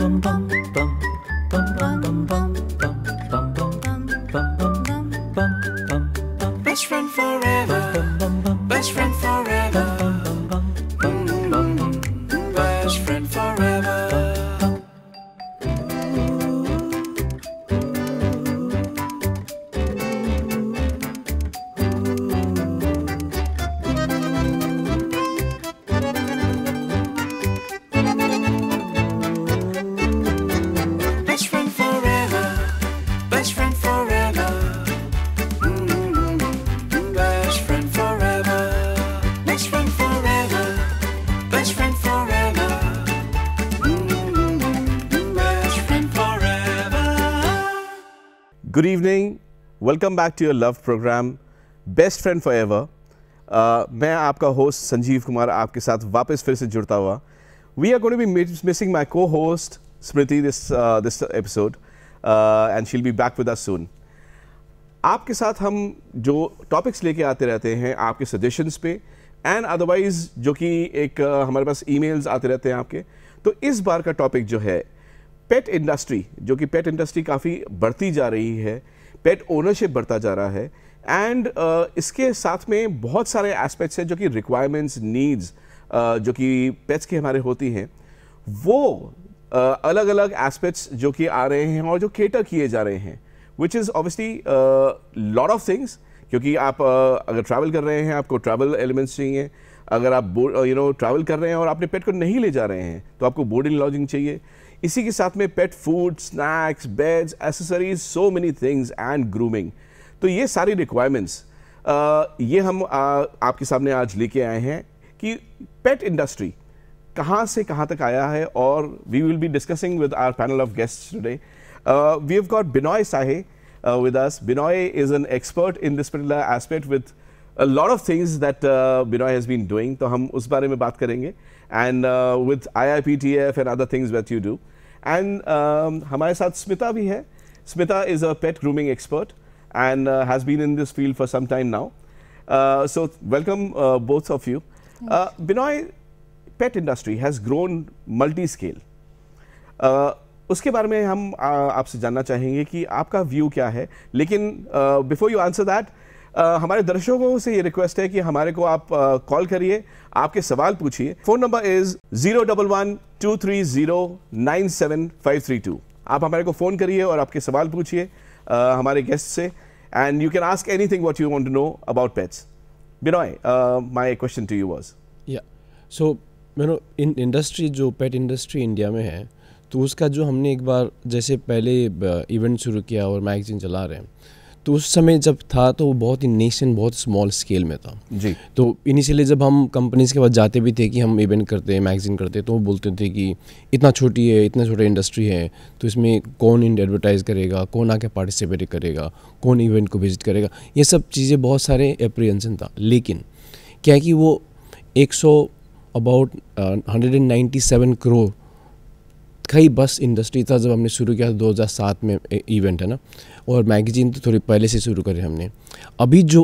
蹦蹦。वेलकम back to your love program best friend forever मैं आपका host Sanjeev Kumar आपके साथ वापस फिर से जुड़ता हुआ we are going be missing my co host Smriti this this episode and shall be back with us soon आपके साथ हम जो टॉपिक्स लेके आते रहते हैं आपके सजेशंस पे एंड अदरवाइज़ जो कि एक uh, हमारे पास ईमेल्स आते रहते हैं आपके तो इस बार का टॉपिक जो है पेट इंडस्ट्री जो कि पेट इंडस्ट्री काफ़ी बढ़ती जा रही है पेट ओनरशिप बढ़ता जा रहा है एंड uh, इसके साथ में बहुत सारे एस्पेक्ट्स हैं जो कि रिक्वायरमेंट्स नीड्स uh, जो कि पेट्स के हमारे होती हैं वो uh, अलग अलग एस्पेक्ट्स जो कि आ रहे हैं और जो केटर किए जा रहे हैं which is obviously lot of things क्योंकि आप uh, अगर ट्रैवल कर रहे हैं आपको ट्रैवल एलिमेंट्स चाहिए अगर आप यू नो ट्रैवल कर रहे हैं और अपने पेट को नहीं ले जा रहे हैं तो आपको बोर्डिंग लॉजिंग चाहिए इसी के साथ में pet food snacks beds accessories so many things and grooming तो ये सारी रिक्वायरमेंट्स ये हम आ, आपके सामने आज लेके आए हैं कि पेट इंडस्ट्री कहाँ से कहाँ तक आया है और we will be discussing with our panel of guest today we have got Binoy Sahay with us Binoy is an expert in this particular aspect with a lot of things that uh, Binoy has been doing. तो हम उस बारे में बात करेंगे and uh, with IIPTF and other things that you do. And um, हमारे साथ स्मिता भी है Smita is a pet grooming expert and has been in this field for some time now so welcome both of you Binoy pet industry has grown multi scale उसके बारे में हम uh, आपसे जानना चाहेंगे कि आपका व्यू क्या है लेकिन before you answer that ah, हमारे दर्शकों से ये रिक्वेस्ट है कि हमारे को आप कॉल करिए आपके सवाल पूछिए phone number is zero double one two three zero nine seven five three two आप हमारे को फ़ोन करिए और आपके सवाल पूछिए हमारे गेस्ट से and you can ask anything what you want know about pets Binoy my question to you was या सो So, इंडस्ट्री जो पेट इंडस्ट्री इंडिया में है तो उसका जो हमने एक बार जैसे पहले इवेंट शुरू किया और मैगजीन चला रहे हैं तो उस समय जब था तो वो बहुत ही नेशन बहुत स्मॉल स्केल में था जी तो इनिशियली जब हम कंपनीज के पास जाते भी थे कि हम इवेंट करते हैं मैगजीन करते तो वो बोलते थे कि इतना छोटी है इतना छोटा इंडस्ट्री है तो इसमें कौन एडवर्टाइज़ करेगा कौन आके पार्टिसिपेट करेगा कौन इवेंट को विजिट करेगा ये सब चीज़ें बहुत सारे एप्रीहेंसन था लेकिन क्या कि वो एक सौ about hundred and ninety seven crore कई बस इंडस्ट्री था जब हमने शुरू किया था 2007 में इवेंट है ना और मैगजीन तो थोड़ी पहले से शुरू करी हमने अभी जो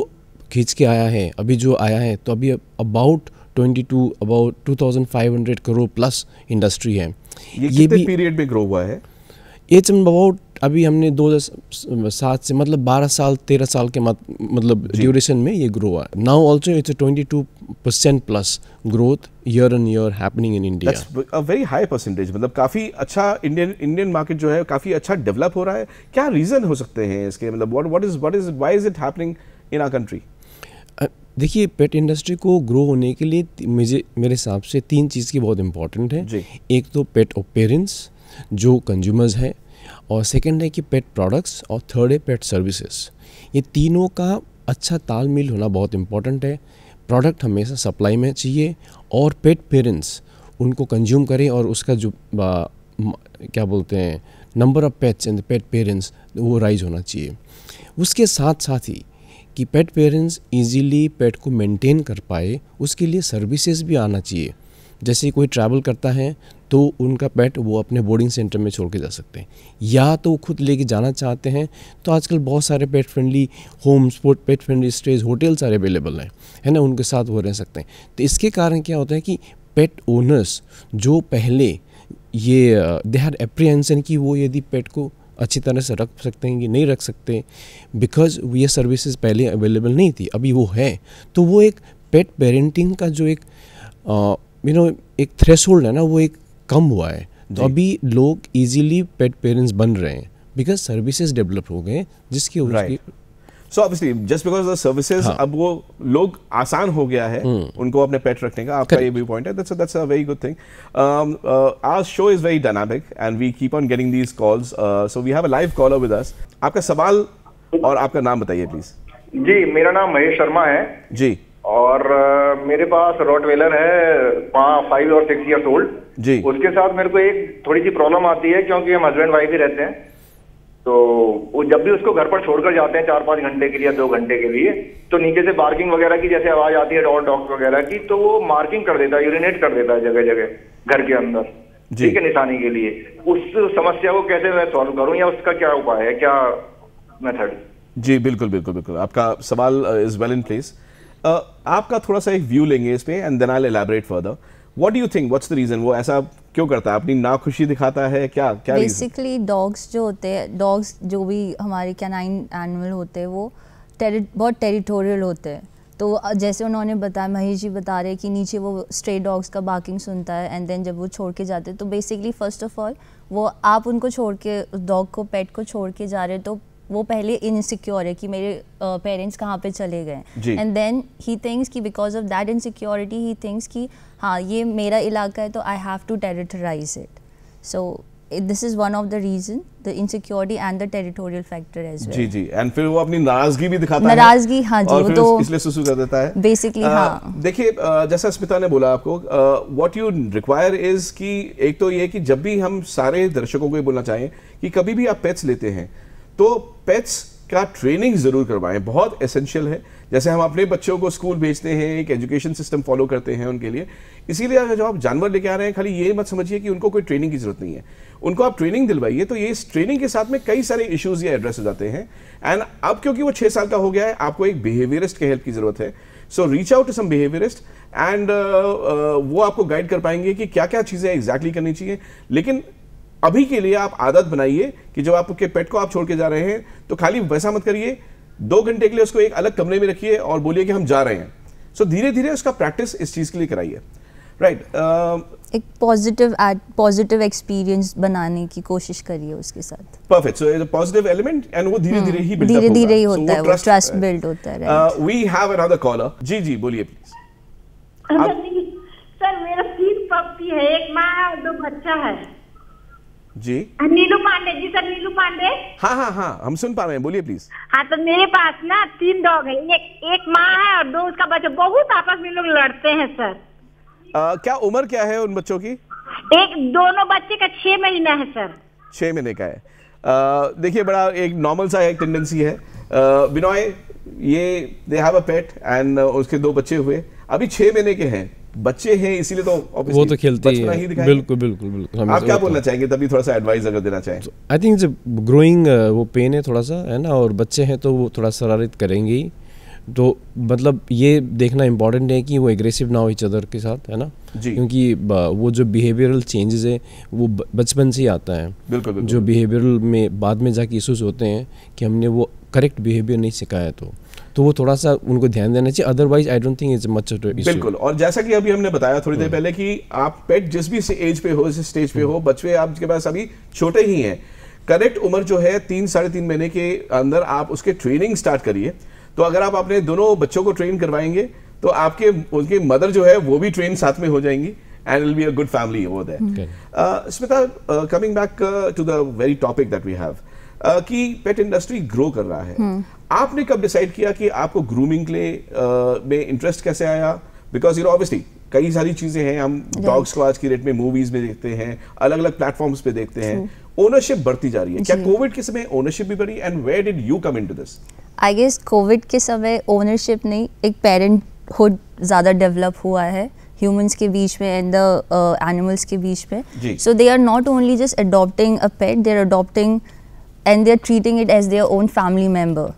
खींच के आया है अभी जो आया है तो अभी about 22 about 2500 crore plus industry है ये, ये भी पीरियड में ग्रो हुआ है चम अबाउट अभी हमने दो हज़ार सात से मतलब बारह साल तेरह साल के मत, मतलब ड्यूरेशन में ये ग्रो हुआ now also it's twenty two percent plus growth year and year happening in India very high percentage मतलब काफ़ी अच्छा इंडियन इंडियन मार्केट जो है काफ़ी अच्छा डेवलप हो रहा है क्या रीज़न हो सकते हैं इसके मतलब what what is what is why is it happening in our country देखिए पेट इंडस्ट्री को ग्रो होने के लिए मुझे मेरे हिसाब से तीन चीज़ की बहुत इंपॉर्टेंट है एक तो पेट ओपेरेंस जो कंज्यूमर्स हैं और सेकेंड है कि पेट प्रोडक्ट्स और थर्ड है पेट सर्विसेज ये तीनों का अच्छा तालमेल होना बहुत इम्पॉर्टेंट है प्रोडक्ट हमेशा सप्लाई में चाहिए और पेट पेरेंट्स उनको कंज्यूम करें और उसका जो आ, क्या बोलते हैं number of pets and pet parents वो राइज होना चाहिए उसके साथ साथ ही कि पेट पेरेंट्स इजीली पेट को मेंटेन कर पाए उसके लिए सर्विसेज भी आना चाहिए जैसे कोई ट्रैवल करता है तो उनका पेट वो अपने बोर्डिंग सेंटर में छोड़ के जा सकते हैं या तो वो खुद लेके जाना चाहते हैं तो आजकल बहुत सारे pet friendly home sport pet friendly stage hotels सारे अवेलेबल हैं है ना उनके साथ वो रह सकते हैं तो इसके कारण क्या होता है कि पेट ओनर्स जो पहले ये दे हर एप्रीहेंसन कि वो यदि पेट को अच्छी तरह से रख सकते हैं कि नहीं रख सकते बिकॉज ये सर्विसेज पहले अवेलेबल नहीं थी अभी वो है तो वो एक पेट पेरेंटिंग का जो एक यू नो you know, एक थ्रेश है ना वो एक कम हुआ है तो अभी लोग इजीली पेट पेरेंट्स बन रहे हैं बिकॉज सर्विसेज डेवलप हो गए जिसकी right. So obviously just because the services अब वो लोग आसान हो गया है hmm. उनको अपने पेट रखने का आपका ये भी पॉइंट है that's that's a very good thing our show is very dynamic and we keep on getting these calls so we have a live caller with us आपका सवाल और आपका नाम बताइए प्लीज जी मेरा नाम महेश शर्मा है जी और मेरे पास वेलर है फाइव और सिक्स ईयर्स ओल्ड जी उसके साथ मेरे को एक थोड़ी सी प्रॉब्लम आती है क्योंकि हम हस्बैंड वाइफ ही रहते हैं तो वो जब भी उसको घर पर छोड़कर जाते हैं चार पांच घंटे के लिए दो घंटे के लिए तो नीचे से बार्किंग वगैरह की जैसे आवाज आती है डॉट डॉक्स वगैरह की तो वो मार्किंग कर देता है यूरिनेट कर देता है जगह जगह घर के अंदर ठीक है निशानी के लिए उस समस्या को कैसे मैं सॉल्व करूं या उसका क्या उपाय है क्या मेथड जी बिल्कुल बिल्कुल बिल्कुल आपका सवाल is well in place uh, आपका थोड़ा सा एक व्यू लेंगे इस पर and then I elaborate further what do you think what's the reason वो ऐसा क्यों करता है अपनी नाखुशी दिखाता है क्या क्या बेसिकली डॉग्स जो होते हैं डॉग्स जो भी हमारे कैनाइन एनिमल होते हैं वो टेरि बहुत टेरिटोरियल होते हैं तो जैसे उन्होंने बताया महेश जी बता रहे कि नीचे वो स्ट्रे डॉग्स का बाकिंग सुनता है एंड देन जब वो छोड़ के जाते हैं तो बेसिकली फ़र्स्ट ऑफ ऑल वो आप उनको छोड़ के उस डॉग को पेट को छोड़ के जा रहे तो वो पहले इनसिक्योर है कि मेरे पेरेंट्स कहाँ पे चले गए एंड देन ही थिंक्स कि because of that insecurity he thinks कि हाँ ये मेरा इलाका है तो I have to territorize it so this is one of the reason the insecurity and the territorial factor as well जी जी एंड फिर वो अपनी नाराजगी भी दिखाता नाराजगी है हाँ जी और वो तो इसलिए सुसु कर देता है बेसिकली हाँ देखिए जैसा स्मिता ने बोला आपको व्हाट यू रिक्वायर इज कि एक तो ये कि जब भी हम सारे दर्शकों को ये बोलना चाहें कि कभी भी आप पेट्स लेते हैं तो पेट्स का ट्रेनिंग ज़रूर करवाएं बहुत एसेंशियल है जैसे हम अपने बच्चों को स्कूल भेजते हैं एक एजुकेशन सिस्टम फॉलो करते हैं उनके लिए इसीलिए अगर जो आप जानवर लेके आ रहे हैं खाली ये मत समझिए कि उनको कोई ट्रेनिंग की ज़रूरत नहीं है उनको आप ट्रेनिंग दिलवाइए तो ये इस ट्रेनिंग के साथ में कई सारे इश्यूज़ ये एड्रेस हो जाते हैं एंड अब क्योंकि वो छः साल का हो गया है आपको एक बिहेवियरिस्ट की हेल्प की ज़रूरत है so reach out to some behaviourist and वो आपको गाइड कर पाएंगे कि क्या क्या चीज़ें एग्जैक्टली exactly करनी चाहिए लेकिन अभी के लिए आप आदत बनाइए कि जब आपके पेट को आप छोड़ के जा रहे हैं तो खाली वैसा मत करिए दो घंटे के लिए उसको एक अलग कमरे में रखिए और बोलिए कि हम जा रहे हैं सो धीरे धीरे उसका प्रैक्टिस इस चीज़ के लिए कराइए राइट right, uh, एक पॉजिटिव पॉजिटिव एक्सपीरियंस बनाने की कोशिश करिए उसके साथ perfect so is a positive element and वो धीरे धीरे हम्म, ही बिल्ड धीरे धीरे ही uh, होता है वो ट्रस्ट बिल्ड होता है right we have another caller जी जी बोलिए प्लीज सर मेरा तीन पप्पी है एक माँ और दो बच्चा है जी हाँ, नीलू पांडे जी सर नीलू पांडे हाँ हाँ हाँ हम सुन पा रहे हैं बोलिए प्लीज हाँ तो मेरे पास ना तीन डॉग है एक एक माँ है और दो उसका बच्चा बहुत आपस में लोग लड़ते हैं सर आ, क्या उम्र क्या है उन बच्चों की एक दोनों बच्चे का छह महीना है सर छह महीने का है देखिए बड़ा एक नॉर्मल सा एक टेंडेंसी है बिनॉय ये they have a pet and उसके दो बच्चे हुए अभी छह महीने के हैं बच्चे हैं इसीलिए तो वो तो खेलते ही बिल्कुल बिल्कुल बिल्कुल आप क्या तो- बोलना चाहेंगे तभी थोड़ा सा एडवाइस अगर देना चाहें आई तो थिंक जब ग्रोइंग वो पेन है थोड़ा सा है ना और बच्चे हैं तो वो थोड़ा शरारित करेंगे ही तो मतलब ये देखना इम्पॉर्टेंट है कि वो एग्रेसिव ना हो इच अदर के साथ है ना क्योंकि वो जो बिहेवियरल चेंजेस है वो बचपन से ही आता है बिल्कुल, बिल्कुल जो बिहेवियरल में बाद में जाके इशूज़ होते हैं कि हमने वो करेक्ट बिहेवियर नहीं सिखाया तो तो वो थोड़ा सा उनको ध्यान देना चाहिए otherwise I don't think is much बिल्कुल और जैसा कि अभी हमने बताया थोड़ी देर हम्म। पहले कि आप पेट जिस भी एज पे हो जिस स्टेज पे हो हम्म। बच्चे आपके पास अभी छोटे ही हैं करेक्ट उम्र जो है तीन साढ़े तीन महीने के अंदर आप उसके ट्रेनिंग स्टार्ट करिए तो अगर आप अपने दोनों बच्चों को ट्रेन करवाएंगे तो आपके उनकी मदर जो है वो भी ट्रेन साथ में हो जाएंगी and will be a good family वो there. Smita coming back to the very topic that we have कि पेट इंडस्ट्री ग्रो कर रहा है hmm. आपने कब डिसाइड किया कि आपको ग्रूमिंग के लिए में इंटरेस्ट कैसे आया बिकॉज यू नो ऑब्वियसली कई सारी चीज़ें हैं हम डॉग्स को आज की डेट में मूवीज में देखते हैं अलग अलग प्लेटफॉर्म्स पे देखते हैं ओनरशिप बढ़ती जा रही है क्या कोविड के समय ओनरशिप भी बढ़ी and where did you come into this I guess Covid के समय ओनरशिप नहीं एक पेरेंटहुड ज़्यादा डेवलप हुआ है ह्यूमंस के बीच में एंड द एनिमल्स के बीच में so they are not only just adopting a pet they are adopting and they are treating it as their own family member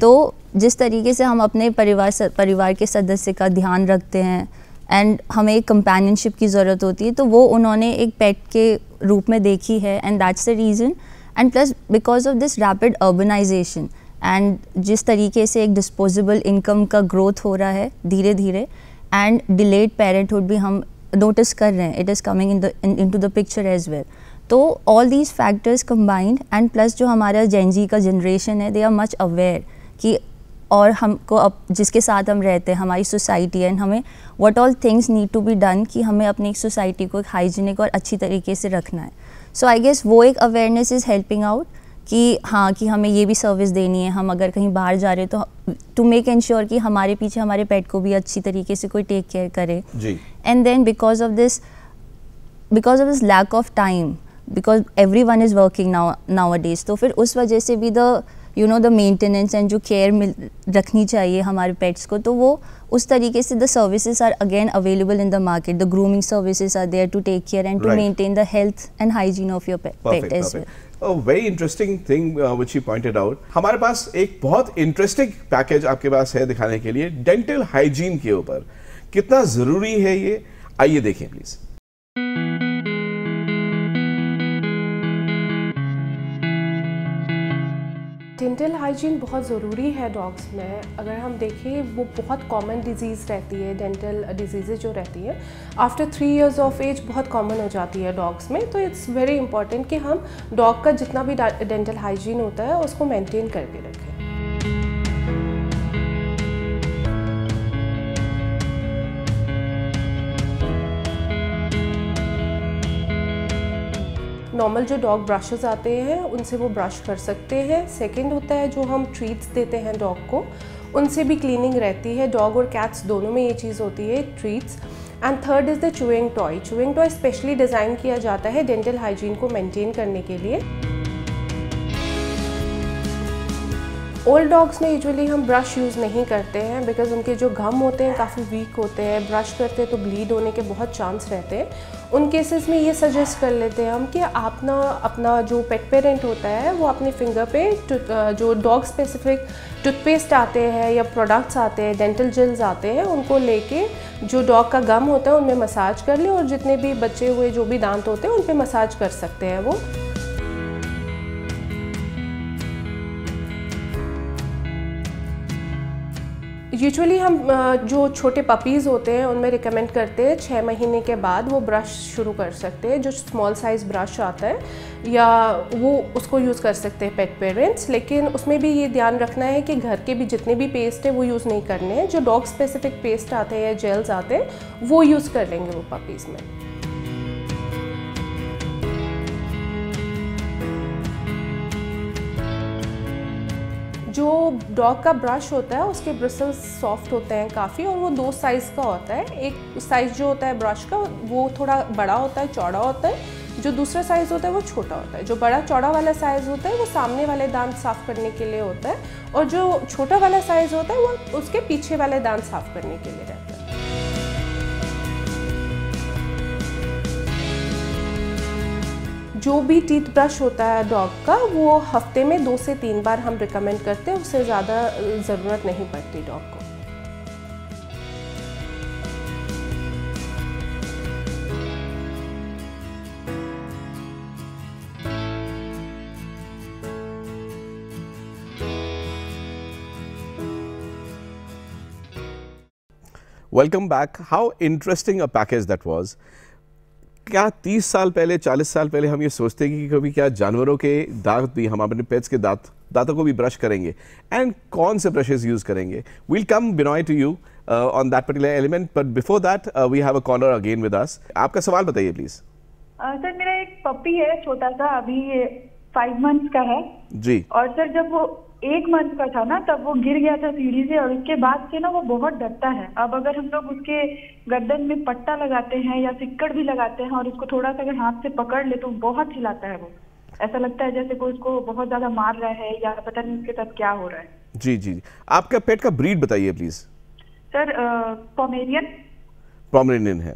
तो जिस तरीके से हम अपने परिवार स, परिवार के सदस्य का ध्यान रखते हैं एंड हमें एक कंपेनियनशिप की ज़रूरत होती है तो वो उन्होंने एक पेट के रूप में देखी है and that's the reason and plus because of this rapid urbanisation and जिस तरीके से एक डिस्पोजेबल इनकम का ग्रोथ हो रहा है धीरे धीरे एंड डिलेड पेरेंटहुड भी हम नोटिस कर रहे हैं it is coming in the in to the picture as well तो all these factors combined and plus जो हमारा जी का जनरेशन है दे आर मच अवेयर कि और हमको अब जिसके साथ हम रहते हैं हमारी सोसाइटी एंड हमें what all things need to be done कि हमें अपनी एक सोसाइटी को एक हाइजीनिक और अच्छी तरीके से रखना है सो आई गेस वो एक अवेयरनेस इज़ हेल्पिंग आउट कि हाँ कि हमें ये भी सर्विस देनी है हम अगर कहीं बाहर जा रहे तो टू मेक एनश्योर कि हमारे पीछे हमारे पेट को भी अच्छी तरीके से कोई टेक केयर करे and then because of this because of this lack of time because everyone is working now now days तो फिर उस वजह से भी the you know the maintenance and जो केयर मिल रखनी चाहिए हमारे पेट्स को तो वो उस तरीके से the services are again available in the market the grooming services are there to take care and to maintain the health and hygiene of your pet as well very interesting thing which you pointed out हमारे पास एक बहुत interesting package आपके पास है दिखाने के लिए dental hygiene के ऊपर कितना ज़रूरी है ये आइए देखें प्लीज़ डेंटल हाइजीन बहुत ज़रूरी है डॉग्स में अगर हम देखें वो बहुत कॉमन डिजीज़ रहती है डेंटल डिजीज़ेज जो रहती है after three years of age बहुत कॉमन हो जाती है डॉग्स में तो इट्स वेरी इंपॉर्टेंट कि हम डॉग का जितना भी डेंटल हाइजीन होता है उसको मेंटेन करके रखें नॉर्मल जो डॉग ब्रशेस आते हैं उनसे वो ब्रश कर सकते हैं सेकंड होता है जो हम ट्रीट्स देते हैं डॉग को उनसे भी क्लीनिंग रहती है डॉग और कैट्स दोनों में ये चीज़ होती है treats and third is the chewing toy chewing toy specially design किया जाता है डेंटल हाइजीन को मेंटेन करने के लिए ओल्ड डॉग्स में यूजुअली हम ब्रश यूज़ नहीं करते हैं बिकॉज उनके जो घम होते हैं काफ़ी वीक होते हैं ब्रश करते हैं तो ब्लीड होने के बहुत चांस रहते हैं उन केसेस में ये सजेस्ट कर लेते हैं हम कि आप ना अपना जो पेट पेरेंट होता है वो अपने फिंगर पे जो डॉग स्पेसिफिक टूथपेस्ट आते हैं या प्रोडक्ट्स आते हैं डेंटल जेल्स आते हैं उनको लेके जो डॉग का गम होता है उनमें मसाज कर लें और जितने भी बचे हुए जो भी दांत होते हैं उन पर मसाज कर सकते हैं वो यूजुअली हम जो छोटे पपीज़ होते हैं उनमें रिकमेंड करते हैं छः महीने के बाद वो ब्रश शुरू कर सकते हैं जो स्मॉल साइज़ ब्रश आता है या वो उसको यूज़ कर सकते हैं पेट पेरेंट्स लेकिन उसमें भी ये ध्यान रखना है कि घर के भी जितने भी पेस्ट हैं वो यूज़ नहीं करने हैं जो डॉग स्पेसिफिक पेस्ट आते हैं या जेल्स आते हैं वो यूज़ कर लेंगे वो पपीज़ में डॉग का ब्रश होता है उसके ब्रिसल्स सॉफ्ट होते हैं काफ़ी और वो दो साइज़ का होता है एक साइज़ जो होता है ब्रश का वो थोड़ा बड़ा होता है चौड़ा होता है जो दूसरा साइज़ होता है वो छोटा होता है जो बड़ा चौड़ा वाला साइज़ होता है वो सामने वाले दांत साफ़ करने के लिए होता है और जो छोटा वाला साइज़ होता है वो उसके पीछे वाले दांत साफ़ करने के लिए रहता है जो भी टीथ ब्रश होता है डॉग का वो हफ्ते में दो से तीन बार हम रिकमेंड करते हैं उससे ज़्यादा ज़रूरत नहीं पड़ती डॉग को Welcome back. How interesting a package that was. क्या 30 साल पहले 40 साल पहले हम ये सोचते कि कभी क्या जानवरों के दांत भी हम अपने पेट्स के दांत दांतों को भी ब्रश करेंगे एंड कौन से ब्रशेज यूज़ करेंगे will come Binoy to you on that particular element but before that we have a caller again with us आपका सवाल बताइए प्लीज़ सर uh, मेरा एक पप्पी है छोटा सा अभी फाइव मंथ्स का है जी और सर जब वो एक मंथ का था ना तब वो गिर गया था सीढ़ी से और उसके बाद से ना वो बहुत डरता है अब अगर हम लोग उसके गर्दन में पट्टा लगाते हैं या सिक्कड़ भी लगाते हैं और उसको थोड़ा सा अगर हाथ से पकड़ ले तो बहुत चिल्लाता है वो ऐसा लगता है जैसे कोई उसको बहुत ज्यादा मार रहा है या पता नहीं उसके साथ क्या हो रहा है जी जी आपका पेट का ब्रीड बताइए प्लीज सर पोमेरियन पोमेरियन है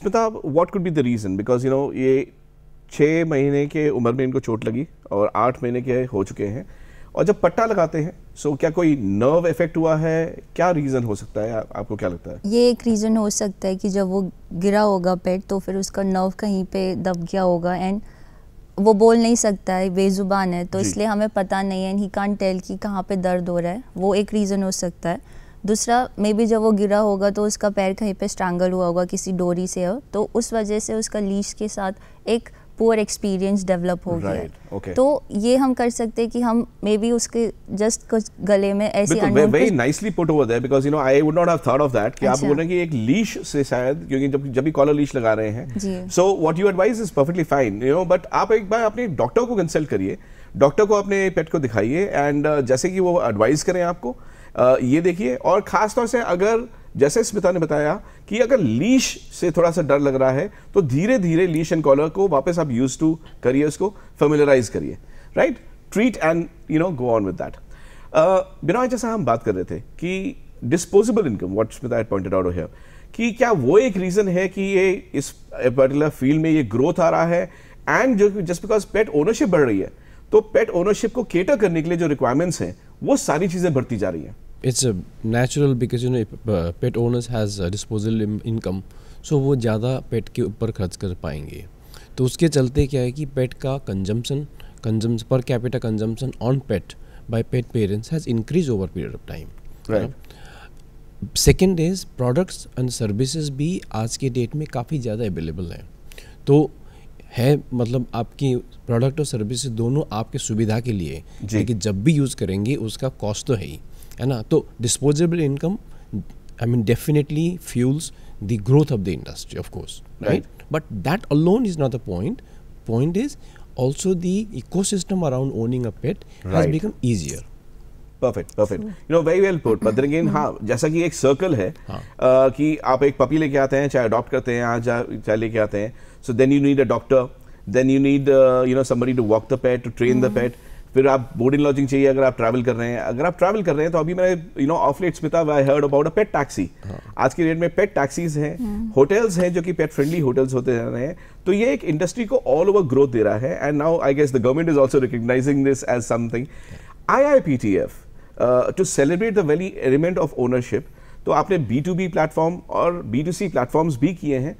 Smita what could be the reason because you know ये छः महीने के उम्र में इनको चोट लगी और आठ महीने के हो चुके हैं और जब पट्टा लगाते हैं सो क्या कोई नर्व इफेक्ट हुआ है क्या रीज़न हो सकता है आपको क्या लगता है ये एक रीज़न हो सकता है कि जब वो गिरा होगा पेट तो फिर उसका नर्व कहीं पे दब गया होगा एंड वो बोल नहीं सकता है बेजुबान है तो इसलिए हमें पता नहीं है ही कान टेल कि कहाँ पे दर्द हो रहा है वो एक रीज़न हो सकता है दूसरा मे बी जब वो गिरा होगा तो उसका पैर कहीं पे स्ट्रैंगल हुआ होगा किसी डोरी से हो तो उस वजह से उसका लीच के साथ एक पुअर एक्सपीरियंस डेवलप हो गया right. okay. तो ये हम कर सकते हैं कि हम मे बी उसके जस्ट कुछ गले में ऐसे very nicely put over there because you know I would not have thought of that कि आप अच्छा। बोल रहे हैं कि एक लीश से शायद क्योंकि जब जब भी कॉलर लीश लगा रहे हैं so what you advice is perfectly fine you know but आप एक बार अपने डॉक्टर को कंसल्ट करिए डॉक्टर को अपने पेट को दिखाइए एंड uh, जैसे कि वो एडवाइस करें आपको uh, ये देखिए और ख़ासतौर से अगर जैसे स्मिता ने बताया कि अगर लीश से थोड़ा सा डर लग रहा है तो धीरे धीरे लीश एंड कॉलर को वापस आप यूज टू करिए उसको फेमिलराइज करिए right treat and you know go on with that बिना जैसा हम बात कर रहे थे कि disposable income what Smita pointed out here कि क्या वो एक रीज़न है कि ये इस पर्टिकुलर फील्ड में ये ग्रोथ आ रहा है एंड जो जस्ट बिकॉज पेट ओनरशिप बढ़ रही है तो पेट ओनरशिप को केटर करने के लिए जो रिक्वायरमेंट्स हैं वो सारी चीज़ें बढ़ती जा रही हैं it's natural because you know pet owners has disposal income so वो ज़्यादा पेट के ऊपर खर्च कर पाएंगे तो उसके चलते क्या है कि पेट का कंजम्पन कंजम per capita consumption on pet by pet parents has increase over period of time second is products and services भी आज के डेट में काफ़ी ज़्यादा अवेलेबल हैं तो है मतलब आपकी प्रोडक्ट और सर्विसेज दोनों आपके सुविधा के लिए लेकिन जब भी यूज़ करेंगे उसका कॉस्ट तो है ही है ना तो disposable income I mean definitely fuels the growth of the industry of course right but that alone is not a point point is also the ecosystem around owning a pet has become easier. Perfect perfect you know very well put but again हाँ जैसा कि एक circle है हाँ. uh, कि आप एक puppy लेके आते हैं चाहे अडॉप्ट करते हैं आज चाहे लेके आते हैं so then you need a doctor then you need you know somebody to walk the pet to train the pet फिर आप बोर्डिंग लॉजिंग चाहिए अगर आप ट्रैवल कर रहे हैं अगर आप ट्रैवल कर रहे हैं तो अभी मैंने you know of late Smita I heard about a pet taxi आज की डेट में पेट टैक्सीज हैं होटल्स हम्म। हैं जो कि पेट फ्रेंडली होटल्स होते जा रहे हैं तो ये एक इंडस्ट्री को ऑल ओवर ग्रोथ दे रहा है and now I guess the government is also recognising this as something I I P T F to celebrate the valley element of ownership तो आपने बी टू बी प्लेटफॉर्म और B to C platforms भी किए हैं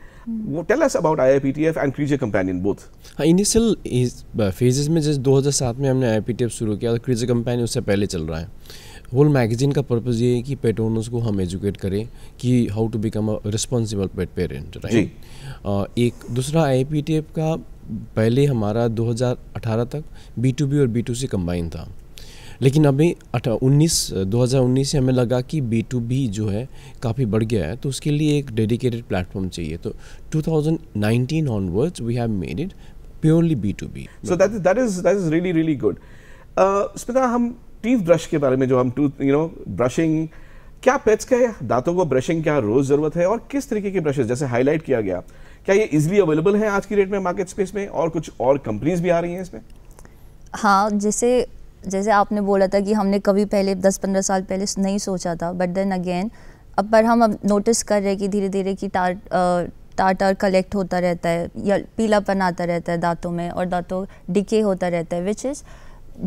tell us about IIPTF एंड क्रीजर companion both हाँ initial phases uh, में जैसे 2007 में हमने आईआईपीटीएफ शुरू किया और क्रीजे कंपेनियन उससे पहले चल रहा है होल मैगजीन का पर्पज़ ये है कि पेट ओनर्स को हम एजुकेट करें कि how to become a responsible pet parent right एक दूसरा आई का पहले हमारा 2018 तक बी टू बी और बी टू सी कम्बाइन था लेकिन अभी अठा उन्नीस दो से हमें लगा कि बी टू बी जो है काफ़ी बढ़ गया है तो उसके लिए एक डेडिकेटेड प्लेटफॉर्म चाहिए तो 2019 onwards we have made it purely B2B. So that is that is that is really really good Smita हम टीथ ब्रश के बारे में जो हम टू यू नो ब्रशिंग क्या पेट्स के दांतों को ब्रशिंग क्या रोज जरूरत है और किस तरीके के ब्रशेज जैसे हाईलाइट किया गया क्या ये इजिली अवेलेबल है आज की डेट में मार्केट स्पेस में और कुछ और कंपनीज भी आ रही हैं इसमें हाँ जैसे जैसे आपने बोला था कि हमने कभी पहले दस पंद्रह साल पहले नहीं सोचा था बट देन अगेन अब पर हम अब नोटिस कर रहे हैं कि धीरे धीरे कि टार टाटर कलेक्ट होता रहता है या पीलापन आता रहता है दांतों में और दांतों डिके होता रहता है विच इज़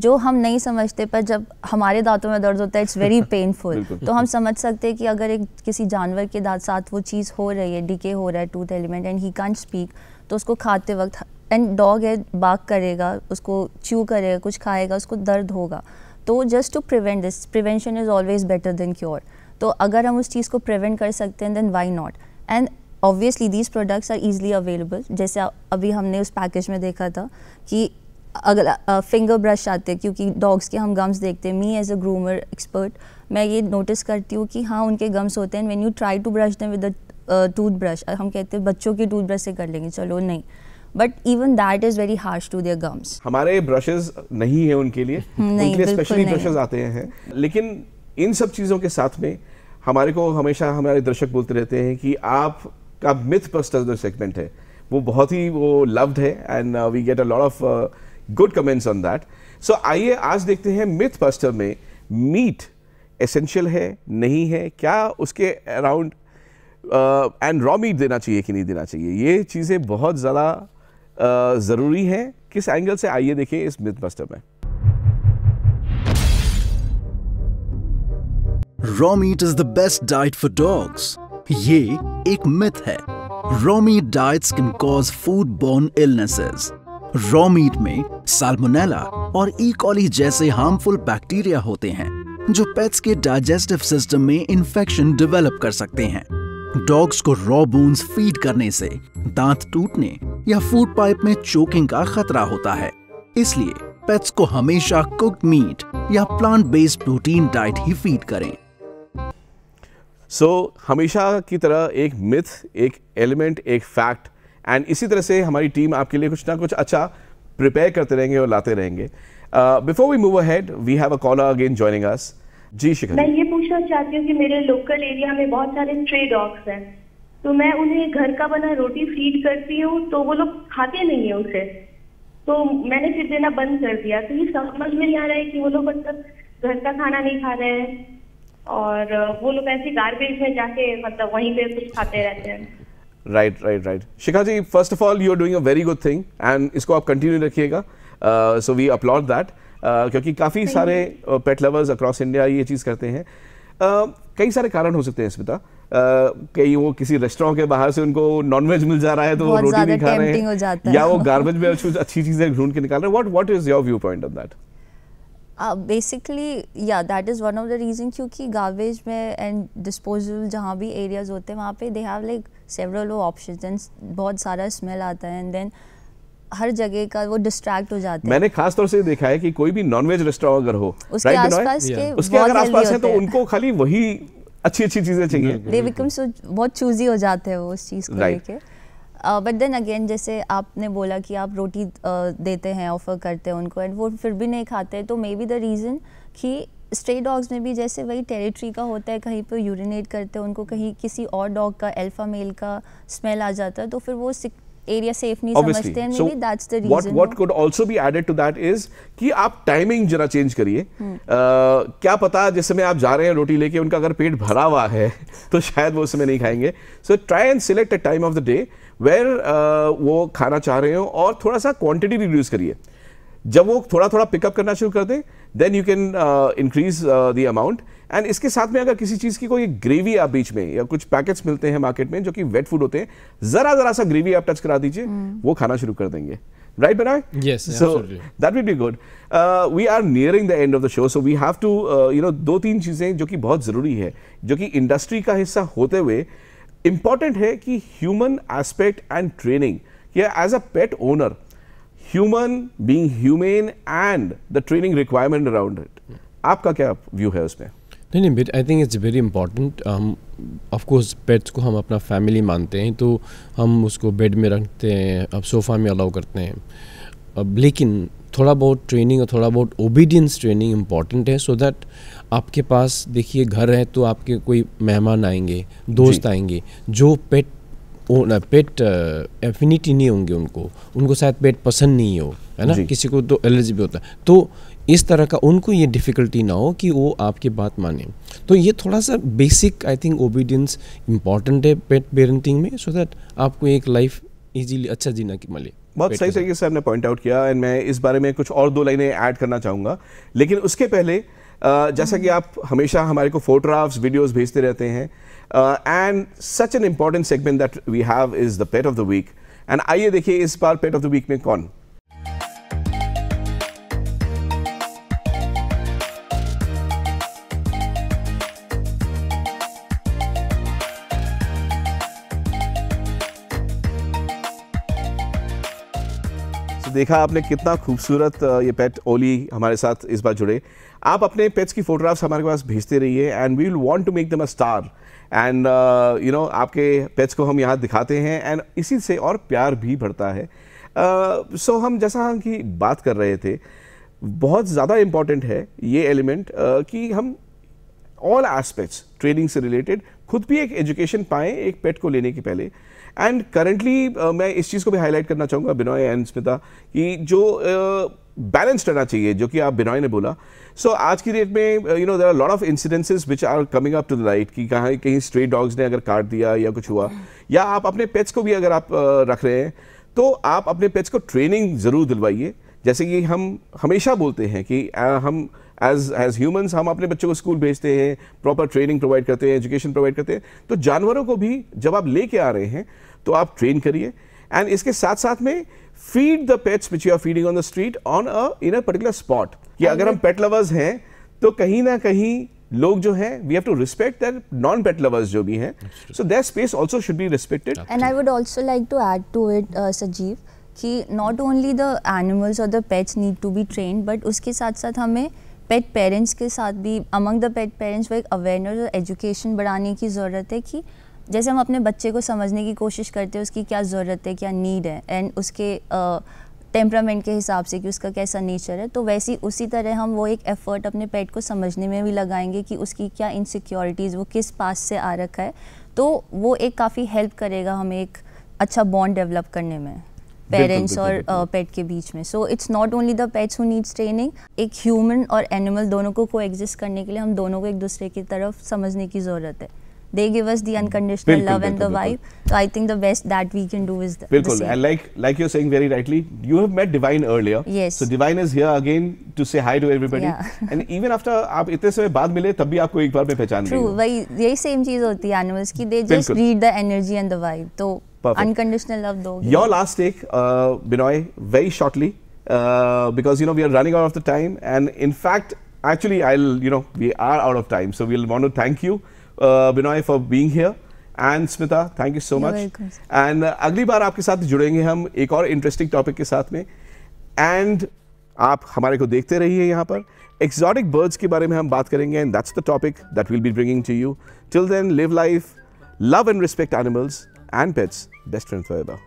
जो हम नहीं समझते पर जब हमारे दांतों में दर्द होता है इट्स वेरी पेनफुल तो हम समझ सकते हैं कि अगर एक किसी जानवर के दांत साथ वो चीज़ हो रही है डिके हो रहा है tooth element and he can't speak तो उसको खाते वक्त एंड डॉग है बाग करेगा उसको च्यू करेगा कुछ खाएगा उसको दर्द होगा तो just to prevent this prevention is always better than cure तो अगर हम उस चीज़ को प्रिवेंट कर सकते हैं then why not and obviously these products are easily available जैसे अभी हमने उस पैकेज में देखा था कि अगर फिंगर ब्रश आते हैं क्योंकि डॉग्स के हम गम्स देखते हैं me as a groomer expert मैं ये नोटिस करती हूँ कि हाँ उनके गम्स होते हैं when you try to brush them with toothbrush हम कहते हैं बच्चों के टूथ ब्रश से कर लेंगे चलो नहीं but even that is very harsh to their gums हमारे ब्रशेस नहीं है उनके लिए उनके लिए स्पेशली ब्रशेस आते हैं लेकिन इन सब चीज़ों के साथ में हमारे को हमेशा हमारे दर्शक बोलते रहते हैं कि आप का मिथ बस्टर जो सेगमेंट है वो बहुत ही वो लव्ड है and we get a lot of good comments on that so आइए आज देखते हैं मिथ बस्टर में मीट एसेंशियल है नहीं है क्या उसके अराउंड एंड रॉ मीट देना चाहिए कि नहीं देना चाहिए ये चीज़ें बहुत ज़्यादा ज़रूरी है किस एंगल से आइए देखिए इस मिथ बस्टर में raw meat is the best diet for dogs ये एक मिथ है raw meat diets can cause food borne illnesses raw meat में साल्मोनेला और ईकोली e. जैसे हार्मफुल बैक्टीरिया होते हैं जो पेट्स के डाइजेस्टिव सिस्टम में इंफेक्शन डेवलप कर सकते हैं डॉग्स को रॉ बोन्स फीड करने से दांत टूटने या फूड पाइप में चोकिंग का खतरा होता है इसलिए पेट्स को हमेशा कुक मीट या प्लांट बेस्ड प्रोटीन डाइट ही फीड करें सो so, हमेशा की तरह एक मिथ एक एलिमेंट एक फैक्ट एंड इसी तरह से हमारी टीम आपके लिए कुछ ना कुछ अच्छा प्रिपेयर करते रहेंगे और लाते रहेंगे before we move ahead we have a caller again joining us ji Shikhar मैं ये पूछना चाहती हूँ कि मेरे लोकल एरिया में बहुत सारे स्ट्रे डॉग्स हैं तो मैं उन्हें घर का बना रोटी फीड करती हूँ तो वो लोग खाते नहीं है उसे तो मैंने फिर देना बंद कर दिया तो ये समझ में नहीं आ रहा है कि वो लोग मतलब घर का खाना नहीं खा रहे हैं और वो लोग ऐसे गार्बेज में जाके मतलब वहीं पे कुछ खाते रहते हैं right right right Shikha ji first of all you are doing a very good thing and इसको आप कंटिन्यू रखिएगा सो वी अपलॉड दैट क्योंकि काफ़ी सारे पेट लवर्स अक्रॉस इंडिया ये चीज़ करते हैं uh, कई सारे कारण हो सकते हैं स्मिता uh, कहीं वो किसी रेस्टोरेंट के बाहर से उनको नॉनवेज मिल जा रहा है तो वो रोटी नहीं खा रहे हैं या वो गार्बेज में अच्छी चीजें ढूंढ के निकाल रहे हैं what what is your viewpoint on that basically या that is one of the reason क्योंकि गार्बेज में एंड डिस्पोजल जहाँ भी एरियाज होते हैं वहाँ पे दे हैव लाइक सेवरल वो ऑप्शन एंड बहुत सारा स्मेल आता है एंड देन हर जगह का वो डिस्ट्रैक्ट हो जाता है मैंने खास तौर से देखा है कि कोई भी नॉनवेज रेस्टोरेंट अगर हो उसके आसपास के उसके अगर आसपास है तो उनको खाली वही अच्छी अच्छी चीज़ें चाहिए दे बिकम सो बहुत चूजी हो जाते हैं वो उस चीज़ को लेके बट देन अगेन जैसे आपने बोला कि आप रोटी uh, देते हैं ऑफर करते हैं उनको एंड वो फिर भी नहीं खाते तो मे बी द रीज़न कि स्ट्रे डॉग्स में भी जैसे वही टेरिटरी का होता है कहीं पर यूरिनेट करते हैं उनको कहीं किसी और डॉग का अल्फ़ा मेल का स्मेल आ जाता है तो फिर वो सिक एरिया सेफ नहीं Obviously. समझते हैं so that's the reason what what could also be added to that is कि आप टाइमिंग जरा चेंज करिए hmm. uh, क्या पता जिस समय आप जा रहे हैं रोटी लेके उनका अगर पेट भरा हुआ है तो शायद वो उस समय नहीं खाएंगे so try and select a time of the day where वो खाना चाह रहे हो और थोड़ा सा क्वांटिटी रिड्यूस करिए जब वो थोड़ा थोड़ा पिकअप करना शुरू कर दें then you can increase the amount and इसके साथ में अगर किसी चीज़ की कोई ग्रेवी आप बीच में या कुछ पैकेट्स मिलते हैं मार्केट में जो कि वेट फूड होते हैं ज़रा ज़रा सा ग्रेवी आप टच करा दीजिए hmm. वो खाना शुरू कर देंगे राइट बनाए yes so absolutely. that would be good uh, we are nearing the end of the show so we have uh, दो तीन चीज़ें जो कि बहुत ज़रूरी है जो कि इंडस्ट्री का हिस्सा होते हुए इम्पॉर्टेंट है कि human aspect and training as a pet owner human being humane and the training requirement around it आपका क्या व्यू है उसमें नहीं नहीं but I think it's very important हम ऑफकोर्स पेट्स को हम अपना फैमिली मानते हैं तो हम उसको बेड में रखते हैं अब सोफ़ा में अलाउ करते हैं अब लेकिन थोड़ा बहुत ट्रेनिंग और थोड़ा बहुत ओबीडियंस ट्रेनिंग इम्पॉर्टेंट है सो so दैट आपके पास देखिए घर है तो आपके कोई मेहमान आएंगे दोस्त आएंगे जो पेट ना पेट एफिनिटी नहीं होंगे उनको उनको शायद पेट पसंद नहीं हो है ना किसी को तो एलर्जी भी होता है तो इस तरह का उनको ये डिफ़िकल्टी ना हो कि वो आपकी बात माने तो ये थोड़ा सा basic I think obedience important है पेट पेरेंटिंग में सो दैट आपको एक लाइफ ईजीली अच्छा जीना की मिले बहुत सही तरीके से आपने पॉइंट आउट किया एंड मैं इस बारे में कुछ और दो लाइनें ऐड करना चाहूँगा लेकिन उसके पहले जैसा कि आप हमेशा हमारे को फोटोग्राफ्स वीडियोस भेजते रहते हैं Uh, and such an important segment that we have is the pet of the week. And आइए देखिए is bar Pet of the Week mein कौन देखा आपने कितना खूबसूरत ये पेट ओली हमारे साथ इस बार जुड़े आप अपने पेट्स की फोटोग्राफ्स हमारे पास भेजते रहिए and we will want to make them a star and you know आपके पेट्स को हम यहाँ दिखाते हैं एंड इसी से और प्यार भी बढ़ता है सो uh, so हम जैसा हम की बात कर रहे थे बहुत ज़्यादा इम्पॉर्टेंट है ये एलिमेंट uh, कि हम ऑल एस्पेक्ट्स ट्रेनिंग से रिलेटेड खुद भी एक एजुकेशन पाएँ एक पेट को लेने के पहले एंड करंटली uh, मैं इस चीज़ को भी हाईलाइट करना चाहूँगा बिनॉय एंड स्मिता कि जो बैलेंस uh, रहना चाहिए जो कि आप बिनॉय ने बोला सो so, आज की डेट में you know there are lot of incidences which are coming up to the light कि कहाँ कहीं स्ट्रीट डॉग्स ने अगर काट दिया या कुछ हुआ या आप अपने पेट्स को भी अगर आप uh, रख रहे हैं तो आप अपने पेट्स को ट्रेनिंग ज़रूर दिलवाइए जैसे कि हम हमेशा बोलते हैं कि uh, हम एज एज ह्यूमंस हम अपने बच्चों को स्कूल भेजते हैं प्रॉपर ट्रेनिंग प्रोवाइड करते हैं एजुकेशन प्रोवाइड करते हैं तो जानवरों को भी जब आप लेके आ रहे हैं तो आप ट्रेन करिए एंड इसके साथ साथ में feed the pets which you are feeding on the street on a in a particular spot कि अगर हम पेट लवर्स हैं तो कहीं ना कहीं लोग जो है we have to respect that non pet lovers जो भी हैं so that space also should be respected and I would also like to add to it Sajeev कि नॉट ओनली द एनिमल्स और the pets need to be train but उसके साथ साथ हमें पेट parents के साथ भी अमंग द पेट पेरेंट्स वो एक अवेयरनेस और एजुकेशन बढ़ाने की ज़रूरत है कि जैसे हम अपने बच्चे को समझने की कोशिश करते हैं उसकी क्या ज़रूरत है क्या नीड है एंड उसके टेम्परामेंट के हिसाब से कि उसका कैसा नेचर है तो वैसी उसी तरह हम वो एक एफ़र्ट अपने पेट को समझने में भी लगाएंगे कि उसकी क्या इनसिक्योरिटीज़ वो किस पास से आ रखा है तो वो एक काफ़ी हेल्प करेगा हमें एक अच्छा बॉन्ड डेवलप करने में पेरेंट्स और पेट uh, के बीच में so it's not only the pets who needs training एक ह्यूमन और एनिमल दोनों को को एग्जिस्ट करने के लिए हम दोनों को एक दूसरे की तरफ समझने की ज़रूरत है they give us the unconditional bilkul, love and bilkul, the vibe. Bilkul. So I think the best that we can do is the, bilkul. The and like like you're saying very rightly, you have met Divine earlier. Yes. So Divine is here again to say hi to everybody. Yeah. and even after आप इतने समय बाद मिले तब भी आपको एक बार में पहचान True, वही यही सेम चीज होती है एनिमल्स की they just read the energy and the vibe तो Perfect. Unconditional love though. Your last take, uh, Binoy, very shortly, uh, because you know we are running out of the time, and in fact, actually, I'll you know we are out of time, so we'll want to thank you, uh, Binoy, for being here. And Smita thank you so much and अगली बार आपके साथ जुड़ेंगे हम एक और interesting topic के साथ में एंड आप हमारे को देखते रहिए यहाँ पर एक्सॉटिक बर्ड्स के बारे में हम बात करेंगे and that's the topic that will be bringing to you till then live life love and respect animals and pets best friend forever.